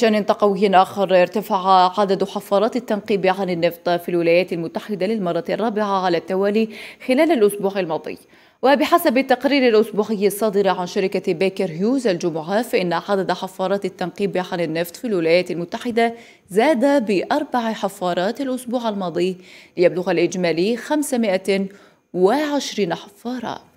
شان تقوي آخر ارتفع عدد حفارات التنقيب عن النفط في الولايات المتحدة للمرة الرابعة على التوالي خلال الأسبوع الماضي وبحسب التقرير الأسبوعي الصادر عن شركة بيكر هيوز الجمعة فإن عدد حفارات التنقيب عن النفط في الولايات المتحدة زاد بأربع حفارات الأسبوع الماضي ليبلغ الإجمالي 520 حفارة